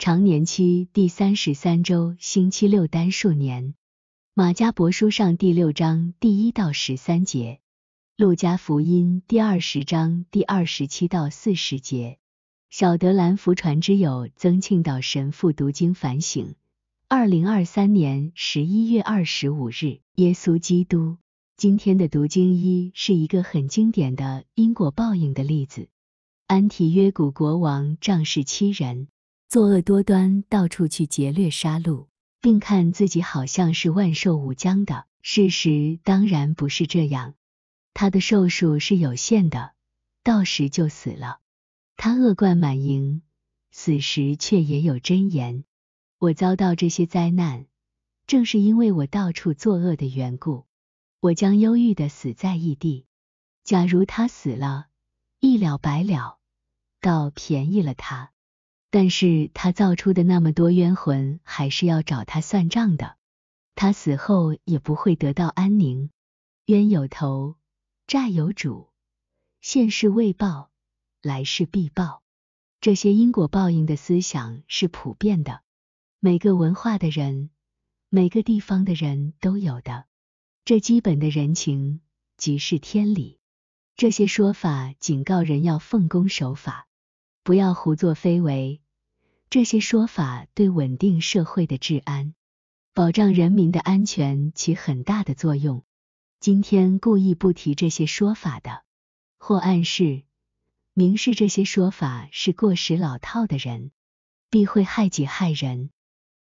常年期第三十三周，星期六，单数年，马加伯书上第六章第一到十三节，路加福音第二十章第二十七到四十节，小德兰福传之友，曾庆岛神父读经反省，二零二三年十一月二十五日，耶稣基督，今天的读经一是一个很经典的因果报应的例子，安提约古国王仗势欺人。作恶多端，到处去劫掠杀戮，并看自己好像是万寿无疆的。事实当然不是这样，他的寿数是有限的，到时就死了。他恶贯满盈，死时却也有真言：“我遭到这些灾难，正是因为我到处作恶的缘故。我将忧郁的死在异地。”假如他死了，一了百了，倒便宜了他。但是他造出的那么多冤魂，还是要找他算账的。他死后也不会得到安宁。冤有头，债有主，现世未报，来世必报。这些因果报应的思想是普遍的，每个文化的人，每个地方的人都有的。这基本的人情，即是天理。这些说法警告人要奉公守法。不要胡作非为，这些说法对稳定社会的治安、保障人民的安全起很大的作用。今天故意不提这些说法的，或暗示、明示这些说法是过时老套的人，必会害己害人。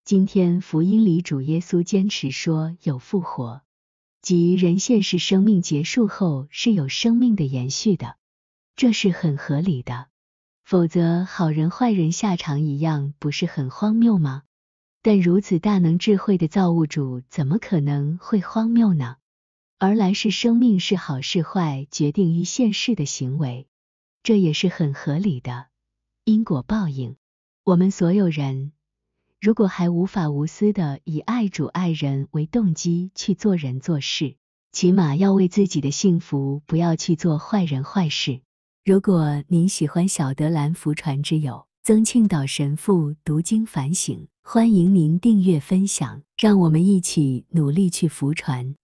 今天福音里主耶稣坚持说有复活，即人现世生命结束后是有生命的延续的，这是很合理的。否则，好人坏人下场一样，不是很荒谬吗？但如此大能智慧的造物主，怎么可能会荒谬呢？而来世生命是好是坏，决定于现世的行为，这也是很合理的因果报应。我们所有人，如果还无法无私的以爱主爱人为动机去做人做事，起码要为自己的幸福，不要去做坏人坏事。如果您喜欢小德兰福传之友曾庆岛神父读经反省，欢迎您订阅分享，让我们一起努力去福传。